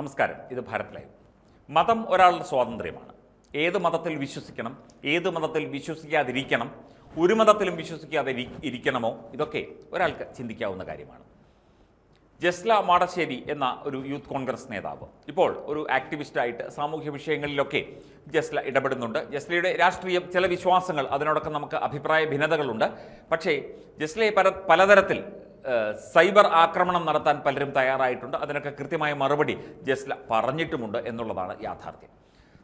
നമസ്കാരം ഇത് ഭാരത് ലൈവ് മതം ഒരാളുടെ സ്വാതന്ത്ര്യമാണ് ഏത് മതത്തിൽ വിശ്വസിക്കണം ഏത് മതത്തിൽ വിശ്വസിക്കാതിരിക്കണം ഒരു മതത്തിലും വിശ്വസിക്കാതെ ഇരിക്കണമോ ഇതൊക്കെ ഒരാൾക്ക് ചിന്തിക്കാവുന്ന കാര്യമാണ് ജസ്ല മാടശ്ശേരി എന്ന ഒരു യൂത്ത് കോൺഗ്രസ് നേതാവ് ഇപ്പോൾ ഒരു ആക്ടിവിസ്റ്റായിട്ട് സാമൂഹ്യ വിഷയങ്ങളിലൊക്കെ ജസ്ല ഇടപെടുന്നുണ്ട് ജസ്ലയുടെ രാഷ്ട്രീയം ചില വിശ്വാസങ്ങൾ അതിനോടൊക്കെ നമുക്ക് അഭിപ്രായ ഭിന്നതകളുണ്ട് പക്ഷേ ജസ്ലയെ പല പലതരത്തിൽ സൈബർ ആക്രമണം നടത്താൻ പലരും തയ്യാറായിട്ടുണ്ട് അതിനൊക്കെ കൃത്യമായ മറുപടി ജസ്ല പറഞ്ഞിട്ടുമുണ്ട് എന്നുള്ളതാണ് യാഥാർത്ഥ്യം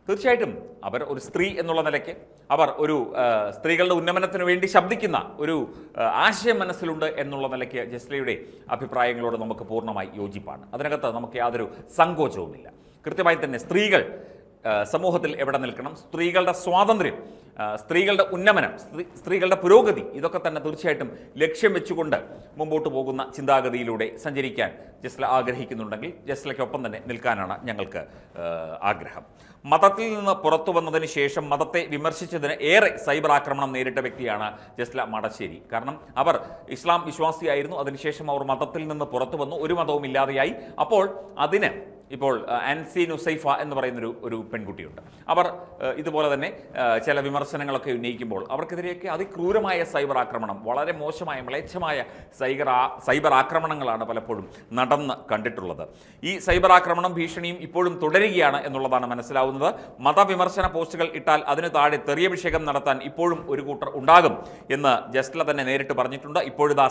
തീർച്ചയായിട്ടും അവർ ഒരു സ്ത്രീ എന്നുള്ള നിലയ്ക്ക് അവർ ഒരു സ്ത്രീകളുടെ ഉന്നമനത്തിന് വേണ്ടി ശബ്ദിക്കുന്ന ഒരു ആശയം മനസ്സിലുണ്ട് എന്നുള്ള നിലയ്ക്ക് ജസ്ലയുടെ അഭിപ്രായങ്ങളോട് നമുക്ക് പൂർണ്ണമായി യോജിപ്പാണ് അതിനകത്ത് നമുക്ക് യാതൊരു സങ്കോചവുമില്ല കൃത്യമായി തന്നെ സ്ത്രീകൾ സമൂഹത്തിൽ എവിടെ നിൽക്കണം സ്ത്രീകളുടെ സ്വാതന്ത്ര്യം സ്ത്രീകളുടെ ഉന്നമനം സ്ത്രീകളുടെ പുരോഗതി ഇതൊക്കെ തന്നെ തീർച്ചയായിട്ടും ലക്ഷ്യം വെച്ചുകൊണ്ട് മുമ്പോട്ട് പോകുന്ന ചിന്താഗതിയിലൂടെ സഞ്ചരിക്കാൻ ജസ്ല ആഗ്രഹിക്കുന്നുണ്ടെങ്കിൽ ജസ്ലയ്ക്കൊപ്പം തന്നെ നിൽക്കാനാണ് ഞങ്ങൾക്ക് ആഗ്രഹം മതത്തിൽ നിന്ന് പുറത്തു വന്നതിന് ശേഷം മതത്തെ വിമർശിച്ചതിന് ഏറെ സൈബർ ആക്രമണം നേരിട്ട വ്യക്തിയാണ് ജസ്ല മടശ്ശേരി കാരണം അവർ ഇസ്ലാം വിശ്വാസിയായിരുന്നു അതിനുശേഷം അവർ മതത്തിൽ നിന്ന് പുറത്തു വന്നു ഒരു മതവും ഇല്ലാതെയായി അപ്പോൾ അതിന് ഇപ്പോൾ ആൻസി നുസൈഫ എന്ന് പറയുന്നൊരു ഒരു പെൺകുട്ടിയുണ്ട് അവർ ഇതുപോലെ തന്നെ ചില വിമർശനങ്ങളൊക്കെ ഉന്നയിക്കുമ്പോൾ അവർക്കെതിരെയൊക്കെ അതിക്രൂരമായ സൈബർ ആക്രമണം വളരെ മോശമായ മ്ലേച്ഛമായ സൈബർ സൈബർ ആക്രമണങ്ങളാണ് പലപ്പോഴും നടന്ന് കണ്ടിട്ടുള്ളത് ഈ സൈബർ ആക്രമണം ഭീഷണിയും ഇപ്പോഴും തുടരുകയാണ് എന്നുള്ളതാണ് മനസ്സിലാവുന്നത് മതവിമർശന പോസ്റ്റുകൾ ഇട്ടാൽ അതിന് താഴെ തെറിയഭിഷേകം നടത്താൻ ഇപ്പോഴും ഒരു കൂട്ടർ ഉണ്ടാകും എന്ന് ജസ്റ്റ്ല തന്നെ നേരിട്ട് പറഞ്ഞിട്ടുണ്ട് ഇപ്പോഴിതാ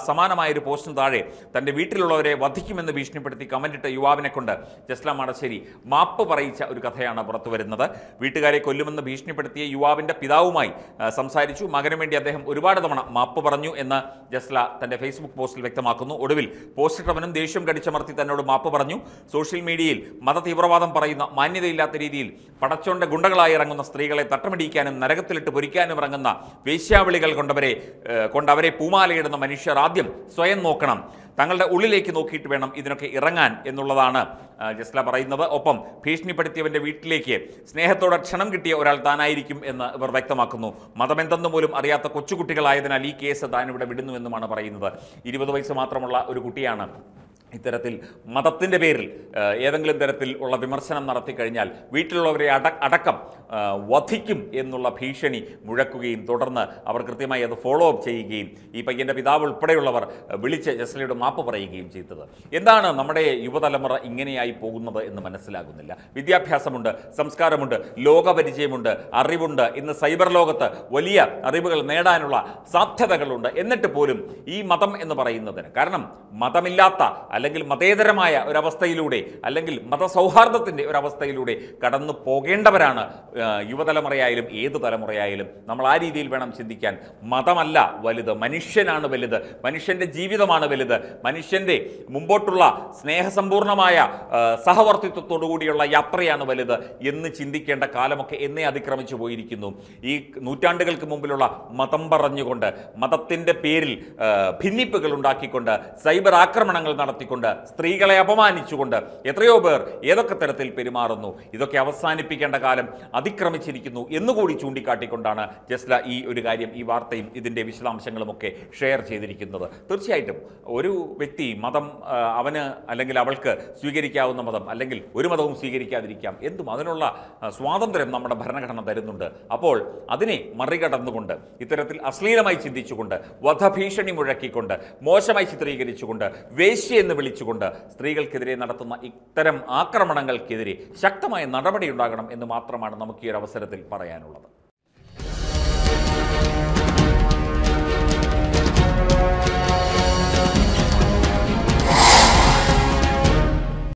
ഒരു പോസ്റ്റിന് താഴെ തൻ്റെ വീട്ടിലുള്ളവരെ വധിക്കുമെന്ന് ഭീഷണിപ്പെടുത്തി കമൻറ്റിട്ട യുവാവിനെ കൊണ്ട് ജസ്ല ഇസ്ലാം അടശ്ശേരി മാപ്പ് പറയിച്ച ഒരു കഥയാണ് പുറത്തു വരുന്നത് വീട്ടുകാരെ കൊല്ലുമെന്ന് ഭീഷണിപ്പെടുത്തിയ യുവാവിൻ്റെ പിതാവുമായി സംസാരിച്ചു മകനു വേണ്ടി അദ്ദേഹം ഒരുപാട് തവണ മാപ്പ് പറഞ്ഞു എന്ന് ജസ്ല തൻ്റെ ഫേസ്ബുക്ക് പോസ്റ്റിൽ വ്യക്തമാക്കുന്നു ഒടുവിൽ പോസ്റ്റിട്ടവനും ദേഷ്യം കടിച്ചമർത്തി തന്നോട് മാപ്പ് പറഞ്ഞു സോഷ്യൽ മീഡിയയിൽ മത തീവ്രവാദം പറയുന്ന മാന്യതയില്ലാത്ത രീതിയിൽ പടച്ചോണ്ട ഗുണ്ടകളായി ഇറങ്ങുന്ന സ്ത്രീകളെ തട്ടമിടിക്കാനും നരകത്തിലിട്ട് പൊരിക്കാനും ഇറങ്ങുന്ന വേശ്യാവിളികൾ കൊണ്ടവരെ കൊണ്ടവരെ പൂമാലയിടുന്ന മനുഷ്യർ ആദ്യം സ്വയം നോക്കണം തങ്ങളുടെ ഉള്ളിലേക്ക് നോക്കിയിട്ട് വേണം ഇതിനൊക്കെ ഇറങ്ങാൻ എന്നുള്ളതാണ് ജസ്ല പറയുന്നത് ഒപ്പം ഭീഷണിപ്പെടുത്തിയവൻ്റെ വീട്ടിലേക്ക് സ്നേഹത്തോടെ ക്ഷണം കിട്ടിയ ഒരാൾ താനായിരിക്കും എന്ന് ഇവർ വ്യക്തമാക്കുന്നു മതമെന്തെന്ന് പോലും അറിയാത്ത കൊച്ചുകുട്ടികളായതിനാൽ ഈ കേസ് താൻ ഇവിടെ വിടുന്നുവെന്നുമാണ് പറയുന്നത് ഇരുപത് വയസ്സ് മാത്രമുള്ള ഒരു കുട്ടിയാണ് ഇത്തരത്തിൽ മതത്തിൻ്റെ പേരിൽ ഏതെങ്കിലും തരത്തിൽ ഉള്ള വിമർശനം നടത്തി കഴിഞ്ഞാൽ വീട്ടിലുള്ളവരെ അട അടക്കം വധിക്കും എന്നുള്ള ഭീഷണി മുഴക്കുകയും തുടർന്ന് അവർ കൃത്യമായി അത് ഫോളോ അപ്പ് ചെയ്യുകയും ഈ പയ്യൻ്റെ പിതാവ് ഉൾപ്പെടെയുള്ളവർ വിളിച്ച് ജസ്ലിയുടെ മാപ്പ് പറയുകയും ചെയ്തത് എന്താണ് നമ്മുടെ യുവതലമുറ ഇങ്ങനെയായി പോകുന്നത് എന്ന് മനസ്സിലാകുന്നില്ല വിദ്യാഭ്യാസമുണ്ട് സംസ്കാരമുണ്ട് ലോകപരിചയമുണ്ട് അറിവുണ്ട് ഇന്ന് സൈബർ ലോകത്ത് വലിയ അറിവുകൾ നേടാനുള്ള സാധ്യതകളുണ്ട് എന്നിട്ട് പോലും ഈ മതം എന്ന് പറയുന്നതിന് കാരണം മതമില്ലാത്ത അല്ലെങ്കിൽ മതേതരമായ ഒരവസ്ഥയിലൂടെ അല്ലെങ്കിൽ മതസൗഹാർദ്ദത്തിൻ്റെ ഒരവസ്ഥയിലൂടെ കടന്നു പോകേണ്ടവരാണ് യുവതലമുറയായാലും ഏത് തലമുറയായാലും നമ്മൾ ആ രീതിയിൽ വേണം ചിന്തിക്കാൻ മതമല്ല വലുത് മനുഷ്യനാണ് വലുത് മനുഷ്യൻ്റെ ജീവിതമാണ് വലുത് മനുഷ്യൻ്റെ മുമ്പോട്ടുള്ള സ്നേഹസമ്പൂർണമായ സഹവർത്തിത്വത്തോടു കൂടിയുള്ള യാത്രയാണ് വലുത് എന്ന് ചിന്തിക്കേണ്ട കാലമൊക്കെ എന്നെ അതിക്രമിച്ചു പോയിരിക്കുന്നു ഈ നൂറ്റാണ്ടുകൾക്ക് മുമ്പിലുള്ള മതം പറഞ്ഞുകൊണ്ട് മതത്തിൻ്റെ പേരിൽ ഭിന്നിപ്പുകൾ ഉണ്ടാക്കിക്കൊണ്ട് സൈബർ ആക്രമണങ്ങൾ നടത്തിക്കൊണ്ട് കൊണ്ട് സ്ത്രീകളെ അപമാനിച്ചുകൊണ്ട് എത്രയോ പേർ ഏതൊക്കെ തരത്തിൽ പെരുമാറുന്നു ഇതൊക്കെ അവസാനിപ്പിക്കേണ്ട കാലം അതിക്രമിച്ചിരിക്കുന്നു എന്നുകൂടി ചൂണ്ടിക്കാട്ടിക്കൊണ്ടാണ് ജസ്ല ഈ ഒരു കാര്യം ഈ വാർത്തയും ഇതിൻ്റെ വിശദാംശങ്ങളുമൊക്കെ ഷെയർ ചെയ്തിരിക്കുന്നത് തീർച്ചയായിട്ടും ഒരു വ്യക്തി മതം അവന് അല്ലെങ്കിൽ അവൾക്ക് സ്വീകരിക്കാവുന്ന മതം അല്ലെങ്കിൽ ഒരു മതവും സ്വീകരിക്കാതിരിക്കാം എന്തും അതിനുള്ള സ്വാതന്ത്ര്യം നമ്മുടെ ഭരണഘടന തരുന്നുണ്ട് അപ്പോൾ അതിനെ മറികടന്നുകൊണ്ട് ഇത്തരത്തിൽ അശ്ലീലമായി ചിന്തിച്ചുകൊണ്ട് വധഭീഷണി മുഴക്കിക്കൊണ്ട് മോശമായി ചിത്രീകരിച്ചുകൊണ്ട് വേശ്യ എന്ന് വിളിച്ചുകൊണ്ട് സ്ത്രീകൾക്കെതിരെ നടത്തുന്ന ഇത്തരം ആക്രമണങ്ങൾക്കെതിരെ ശക്തമായ നടപടിയുണ്ടാകണം എന്ന് മാത്രമാണ് നമുക്ക് ഈ ഒരു അവസരത്തിൽ പറയാനുള്ളത്